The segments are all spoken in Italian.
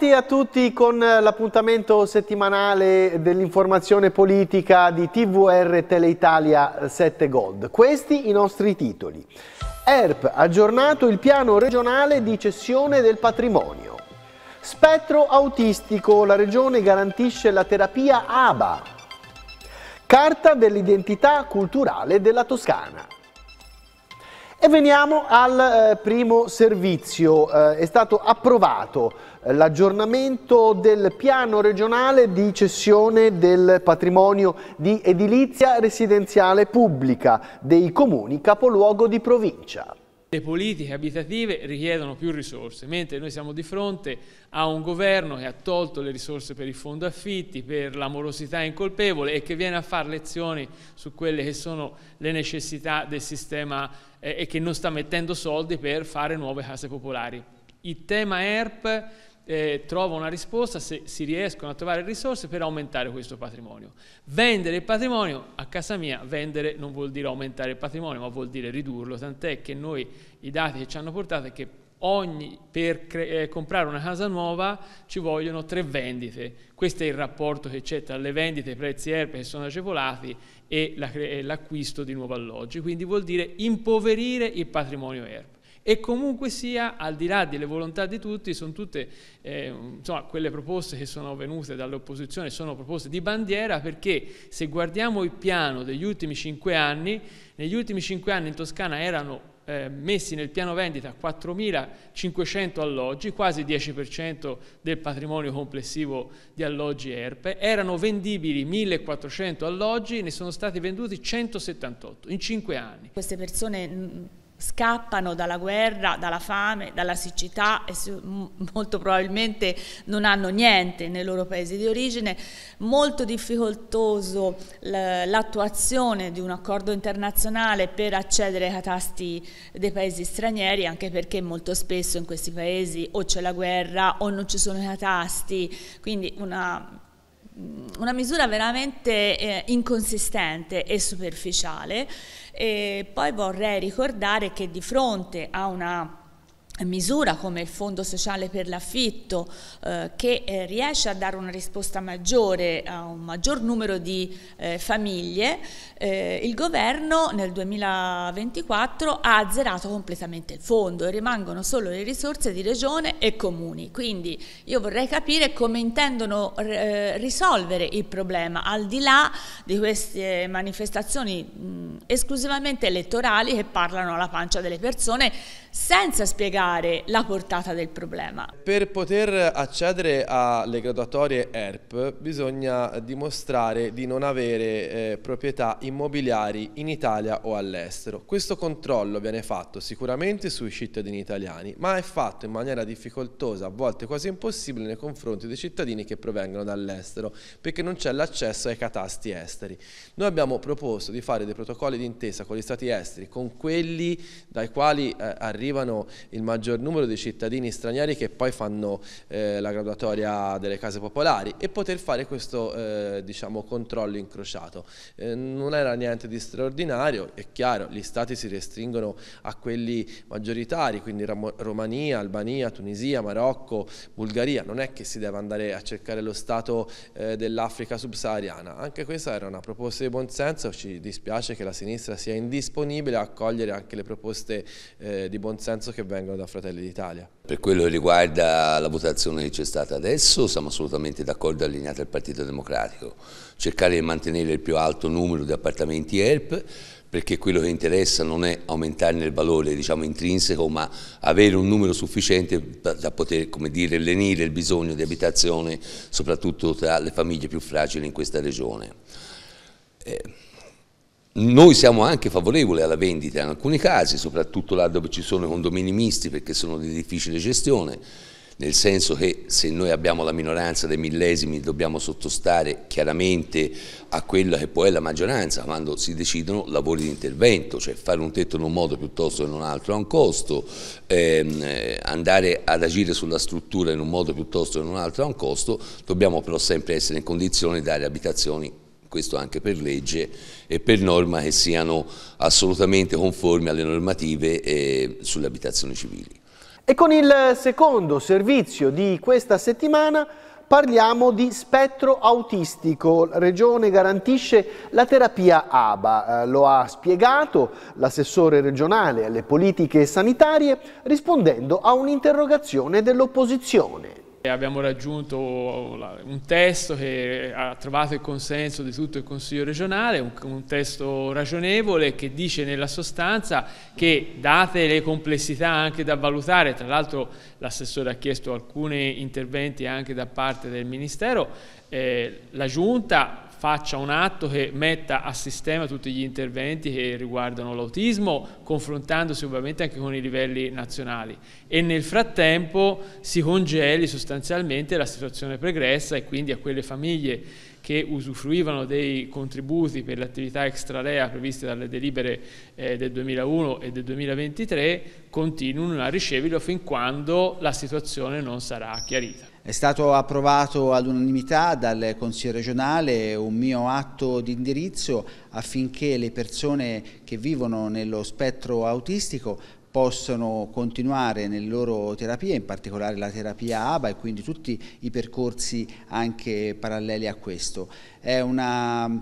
Bentornati a tutti con l'appuntamento settimanale dell'informazione politica di TVR Teleitalia 7 Gold. Questi i nostri titoli. ERP aggiornato il piano regionale di cessione del patrimonio. Spettro autistico, la regione garantisce la terapia ABA. Carta dell'identità culturale della Toscana. E veniamo al eh, primo servizio. Eh, è stato approvato l'aggiornamento del piano regionale di cessione del patrimonio di edilizia residenziale pubblica dei comuni capoluogo di provincia. Le politiche abitative richiedono più risorse, mentre noi siamo di fronte a un governo che ha tolto le risorse per il fondo affitti, per la morosità incolpevole e che viene a fare lezioni su quelle che sono le necessità del sistema eh, e che non sta mettendo soldi per fare nuove case popolari. Il tema ERP eh, trova una risposta se si riescono a trovare risorse per aumentare questo patrimonio. Vendere il patrimonio, a casa mia, vendere non vuol dire aumentare il patrimonio, ma vuol dire ridurlo, tant'è che noi i dati che ci hanno portato è che ogni, per eh, comprare una casa nuova ci vogliono tre vendite. Questo è il rapporto che c'è tra le vendite, i prezzi ERP che sono agevolati e l'acquisto di nuovi alloggi, quindi vuol dire impoverire il patrimonio ERP. E comunque sia, al di là delle volontà di tutti, sono tutte eh, insomma, quelle proposte che sono venute dall'opposizione, sono proposte di bandiera perché se guardiamo il piano degli ultimi cinque anni, negli ultimi cinque anni in Toscana erano eh, messi nel piano vendita 4.500 alloggi, quasi 10% del patrimonio complessivo di alloggi ERPE, erano vendibili 1.400 alloggi, ne sono stati venduti 178 in cinque anni. Queste persone scappano dalla guerra, dalla fame, dalla siccità e molto probabilmente non hanno niente nei loro paesi di origine, molto difficoltoso l'attuazione di un accordo internazionale per accedere ai catasti dei paesi stranieri, anche perché molto spesso in questi paesi o c'è la guerra o non ci sono i catasti, quindi una Mm, una misura veramente eh, inconsistente e superficiale. E poi vorrei ricordare che di fronte a una misura come il Fondo Sociale per l'Affitto eh, che eh, riesce a dare una risposta maggiore a un maggior numero di eh, famiglie, eh, il governo nel 2024 ha azzerato completamente il fondo e rimangono solo le risorse di regione e comuni. Quindi io vorrei capire come intendono eh, risolvere il problema al di là di queste manifestazioni mh, esclusivamente elettorali che parlano alla pancia delle persone senza spiegare la portata del problema. Per poter accedere alle graduatorie ERP bisogna dimostrare di non avere eh, proprietà immobiliari in Italia o all'estero. Questo controllo viene fatto sicuramente sui cittadini italiani, ma è fatto in maniera difficoltosa, a volte quasi impossibile nei confronti dei cittadini che provengono dall'estero, perché non c'è l'accesso ai catasti esteri. Noi abbiamo proposto di fare dei protocolli d'intesa con gli stati esteri, con quelli dai quali eh, arriviamo arrivano il maggior numero di cittadini stranieri che poi fanno eh, la graduatoria delle case popolari e poter fare questo eh, diciamo, controllo incrociato. Eh, non era niente di straordinario, è chiaro, gli stati si restringono a quelli maggioritari, quindi Ram Romania, Albania, Tunisia, Marocco, Bulgaria, non è che si deve andare a cercare lo stato eh, dell'Africa subsahariana, anche questa era una proposta di buonsenso, ci dispiace che la sinistra sia indisponibile a accogliere anche le proposte eh, di buonsenso consenso che vengono da Fratelli d'Italia. Per quello che riguarda la votazione che c'è stata adesso siamo assolutamente d'accordo allineati al Partito Democratico, cercare di mantenere il più alto numero di appartamenti ERP perché quello che interessa non è aumentarne il valore diciamo, intrinseco ma avere un numero sufficiente da poter dire, lenire il bisogno di abitazione soprattutto tra le famiglie più fragili in questa regione. Eh. Noi siamo anche favorevoli alla vendita in alcuni casi, soprattutto là dove ci sono i condomini misti perché sono di difficile gestione, nel senso che se noi abbiamo la minoranza dei millesimi dobbiamo sottostare chiaramente a quella che poi è la maggioranza quando si decidono lavori di intervento, cioè fare un tetto in un modo piuttosto che in un altro ha un costo, ehm, eh, andare ad agire sulla struttura in un modo piuttosto che in un altro ha un costo, dobbiamo però sempre essere in condizione di dare abitazioni questo anche per legge e per norma che siano assolutamente conformi alle normative eh, sulle abitazioni civili. E con il secondo servizio di questa settimana parliamo di spettro autistico. La Regione garantisce la terapia ABA. Eh, lo ha spiegato l'assessore regionale alle politiche sanitarie rispondendo a un'interrogazione dell'opposizione. Abbiamo raggiunto un testo che ha trovato il consenso di tutto il Consiglio regionale, un, testo ragionevole che dice nella sostanza che date le complessità anche da valutare, tra l'altro l'assessore ha chiesto alcuni interventi anche da parte del Ministero, eh, la Giunta faccia un atto che metta a sistema tutti gli interventi che riguardano l'autismo, confrontandosi ovviamente anche con i livelli nazionali. E nel frattempo si congeli sostanzialmente la situazione pregressa e quindi a quelle famiglie che usufruivano dei contributi per le attività extralea previste dalle delibere eh, del 2001 e del 2023 continuino a riceverlo fin quando la situazione non sarà chiarita. È stato approvato all'unanimità dal Consiglio regionale un mio atto di indirizzo affinché le persone che vivono nello spettro autistico possono continuare nelle loro terapie, in particolare la terapia ABA e quindi tutti i percorsi anche paralleli a questo. È una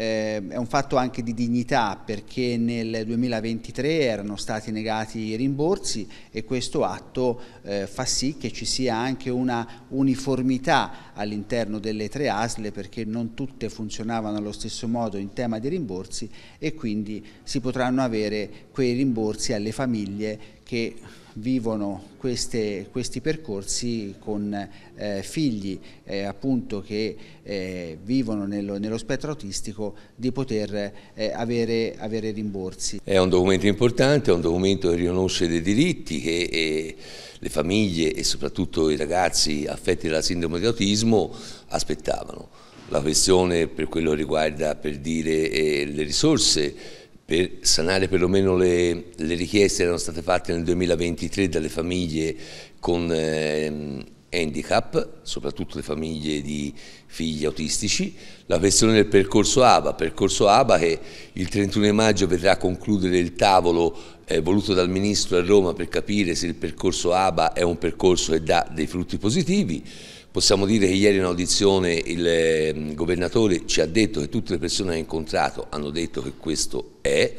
eh, è un fatto anche di dignità perché nel 2023 erano stati negati i rimborsi e questo atto eh, fa sì che ci sia anche una uniformità all'interno delle tre ASL perché non tutte funzionavano allo stesso modo in tema di rimborsi e quindi si potranno avere quei rimborsi alle famiglie che vivono queste, questi percorsi con eh, figli eh, appunto che eh, vivono nello, nello, spettro autistico di poter eh, avere, avere, rimborsi. È un documento importante, è un documento che riconosce dei diritti che e, eh, le famiglie e soprattutto i ragazzi affetti dalla sindrome di autismo aspettavano. La questione per quello riguarda per dire eh, le risorse per sanare perlomeno le, le richieste che erano state fatte nel 2023 dalle famiglie con eh, handicap, soprattutto le famiglie di figli autistici, la questione del percorso ABA, percorso ABA che il 31 maggio vedrà concludere il tavolo eh, voluto dal Ministro a Roma per capire se il percorso ABA è un percorso che dà dei frutti positivi, Possiamo dire che ieri in audizione il ehm, governatore ci ha detto che tutte le persone che ha incontrato hanno detto che questo è,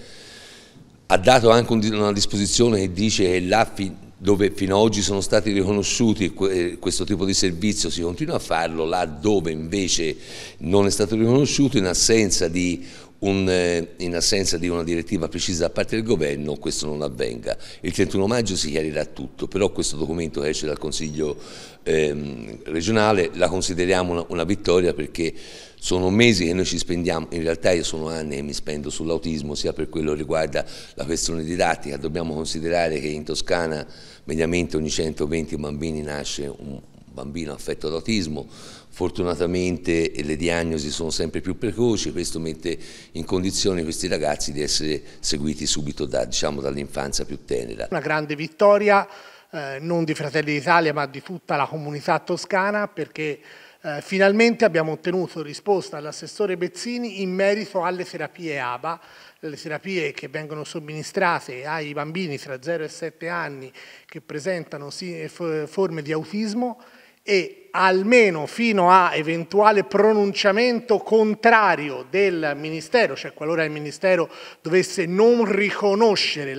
ha dato anche una disposizione che dice che là dove fino ad oggi sono stati riconosciuti eh, questo tipo di servizio si continua a farlo, là dove invece non è stato riconosciuto in assenza di un, eh, in assenza di una direttiva precisa da parte del governo questo non avvenga. Il 31 maggio si chiarirà tutto, però questo documento che esce dal Consiglio ehm, regionale la consideriamo una, una, vittoria perché sono mesi che noi ci spendiamo, in realtà io sono anni che mi spendo sull'autismo sia per quello che riguarda la questione didattica, dobbiamo considerare che in Toscana mediamente ogni 120 bambini nasce un bambino affetto da autismo, Fortunatamente eh, le diagnosi sono sempre più precoci, questo mette in condizione questi ragazzi di essere seguiti subito da, diciamo, dall'infanzia più tenera. Una grande vittoria eh, non di Fratelli d'Italia ma di tutta la comunità toscana perché eh, finalmente abbiamo ottenuto risposta dall'assessore Bezzini in merito alle terapie ABA, le terapie che vengono somministrate ai bambini tra 0 e 7 anni che presentano forme di autismo e almeno fino a eventuale pronunciamento contrario del Ministero, cioè qualora il Ministero dovesse non riconoscere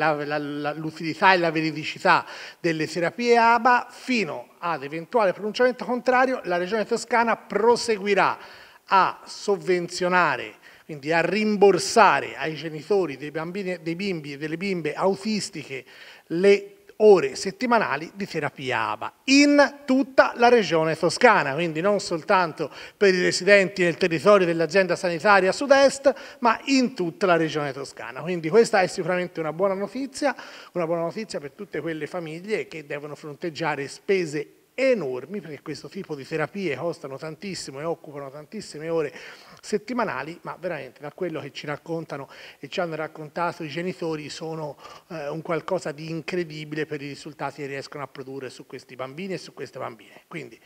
l'utilità e la veridicità delle terapie ABA, fino ad eventuale pronunciamento contrario la Regione Toscana proseguirà a sovvenzionare quindi a rimborsare ai genitori dei, bambini, dei bimbi e delle bimbe autistiche le ore settimanali di terapia ABA in tutta la regione toscana, quindi non soltanto per i residenti nel territorio dell'azienda sanitaria sud-est, ma in tutta la regione toscana. Quindi questa è sicuramente una buona notizia, una buona notizia per tutte quelle famiglie che devono fronteggiare spese enormi, perché questo tipo di terapie costano tantissimo e occupano tantissime ore settimanali, ma veramente da quello che ci raccontano e ci hanno raccontato i genitori sono eh, un qualcosa di incredibile per i risultati che riescono a produrre su questi bambini e su queste bambine. Quindi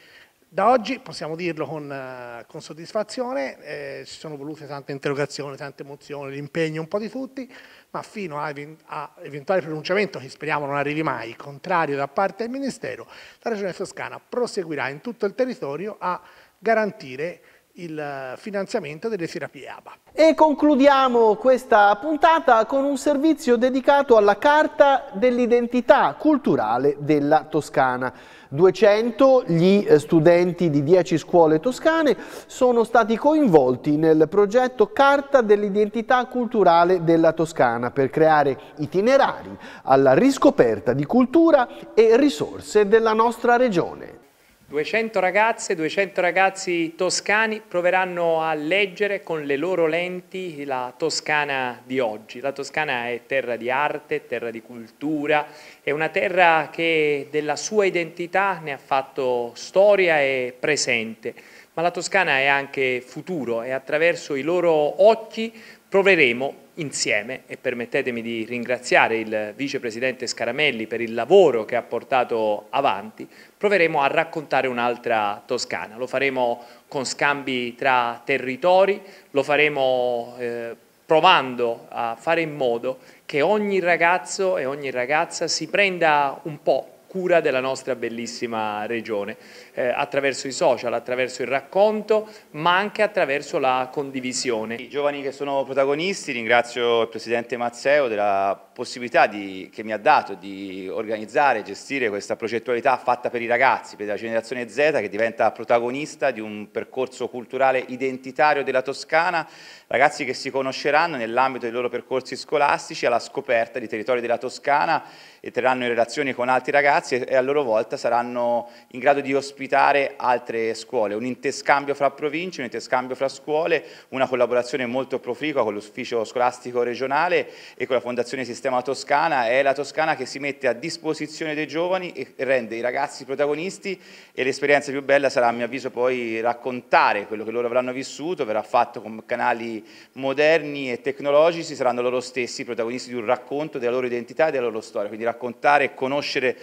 da oggi, possiamo dirlo con, eh, con soddisfazione, eh, ci sono volute tante interrogazioni, tante emozioni, l'impegno un po' di tutti, ma fino a, a, eventuale pronunciamento, che speriamo non arrivi mai, contrario da parte del Ministero, la Regione Toscana proseguirà in tutto il territorio a garantire il eh, finanziamento delle terapie ABA. E concludiamo questa puntata con un servizio dedicato alla Carta dell'identità culturale della Toscana. 200 gli eh, studenti di 10 scuole toscane sono stati coinvolti nel progetto Carta dell'identità culturale della Toscana per creare itinerari alla riscoperta di cultura e risorse della nostra regione. 200 ragazze, 200 ragazzi toscani proveranno a leggere con le loro lenti la Toscana di oggi. La Toscana è terra di arte, terra di cultura, è una terra che della sua identità ne ha fatto storia e presente, ma la Toscana è anche futuro e attraverso i loro occhi proveremo insieme e permettetemi di ringraziare il vicepresidente Scaramelli per il lavoro che ha portato avanti, proveremo a raccontare un'altra Toscana, lo faremo con scambi tra territori, lo faremo eh, provando a fare in modo che ogni ragazzo e ogni ragazza si prenda un po' cura della nostra bellissima regione eh, attraverso i social, attraverso il racconto, ma anche attraverso la condivisione. I giovani che sono protagonisti, ringrazio il Presidente Mazzeo della possibilità di, che mi ha dato di organizzare, e gestire questa progettualità fatta per i ragazzi, per la generazione Z che diventa protagonista di un percorso culturale identitario della Toscana, ragazzi che si conosceranno nell'ambito dei loro percorsi scolastici alla scoperta di territori della Toscana e terranno in relazione con altri ragazzi e a loro volta saranno in grado di ospitare ospitare altre scuole, un interscambio fra province, un interscambio fra scuole, una collaborazione molto proficua con l'ufficio scolastico regionale e con la Fondazione Sistema Toscana, è la Toscana che si mette a disposizione dei giovani e rende i ragazzi protagonisti e l'esperienza più bella sarà a mio avviso poi raccontare quello che loro avranno vissuto, verrà fatto con canali moderni e tecnologici, saranno loro stessi protagonisti di un racconto della loro identità e della loro storia, quindi raccontare e conoscere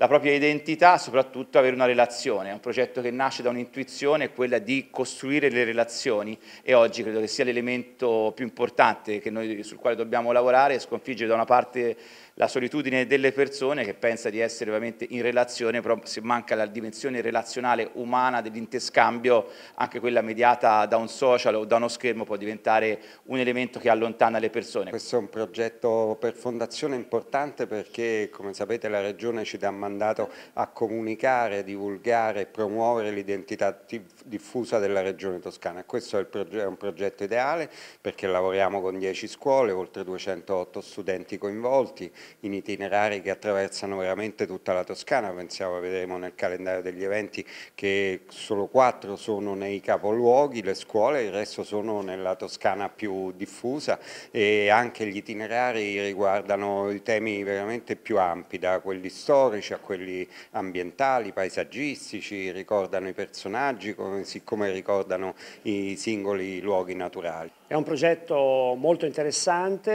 la propria identità, soprattutto avere una relazione. È un progetto che nasce da un'intuizione, quella di costruire le relazioni e oggi credo che sia l'elemento più importante noi, sul quale dobbiamo lavorare, sconfiggere da una parte la solitudine delle persone che pensa di essere veramente in relazione, però se manca la dimensione relazionale umana dell'interscambio, anche quella mediata da un social o da uno schermo può diventare un elemento che allontana le persone. Questo è un progetto per fondazione importante perché come sapete la Regione ci dà mandato a comunicare, divulgare e promuovere l'identità diffusa della Regione Toscana. Questo è, progetto, è un progetto ideale perché lavoriamo con 10 scuole, oltre 208 studenti coinvolti, in itinerari che attraversano veramente tutta la Toscana, pensiamo, vedremo nel calendario degli eventi che solo quattro sono nei capoluoghi, le scuole, il resto sono nella Toscana più diffusa e anche gli itinerari riguardano i temi veramente più ampi, da quelli storici a quelli ambientali, paesaggistici, ricordano i personaggi come, siccome ricordano i singoli luoghi naturali. È un progetto molto interessante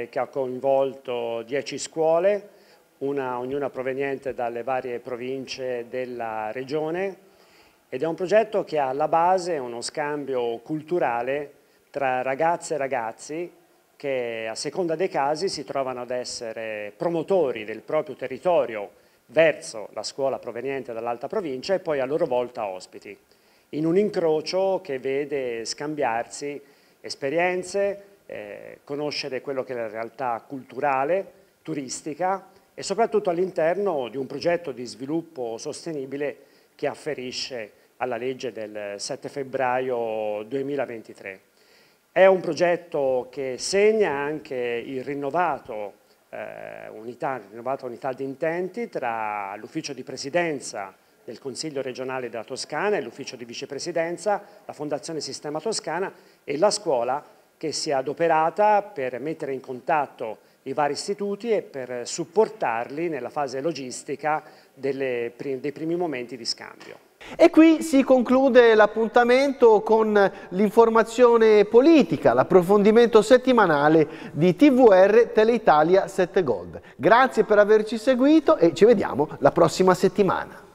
eh, che ha coinvolto 10 scuole, una, ognuna proveniente dalle varie province della regione ed è un progetto che ha alla base uno scambio culturale tra ragazze e ragazzi che a seconda dei casi si trovano ad essere promotori del proprio territorio verso la scuola proveniente dall'alta provincia e poi a loro volta ospiti, in un incrocio che vede scambiarsi esperienze, eh, conoscere quello che è la realtà culturale, turistica e soprattutto all'interno di un progetto di sviluppo sostenibile che afferisce alla legge del 7 febbraio 2023. È un progetto che segna anche il rinnovato eh, unità, rinnovata unità di intenti tra l'ufficio di presidenza del Consiglio regionale della Toscana e l'ufficio di vicepresidenza, la Fondazione Sistema Toscana e la scuola che si è adoperata per mettere in contatto i vari istituti e per supportarli nella fase logistica delle, dei primi momenti di scambio. E qui si conclude l'appuntamento con l'informazione politica, l'approfondimento settimanale di TVR Teleitalia 7 Gold. Grazie per averci seguito e ci vediamo la prossima settimana.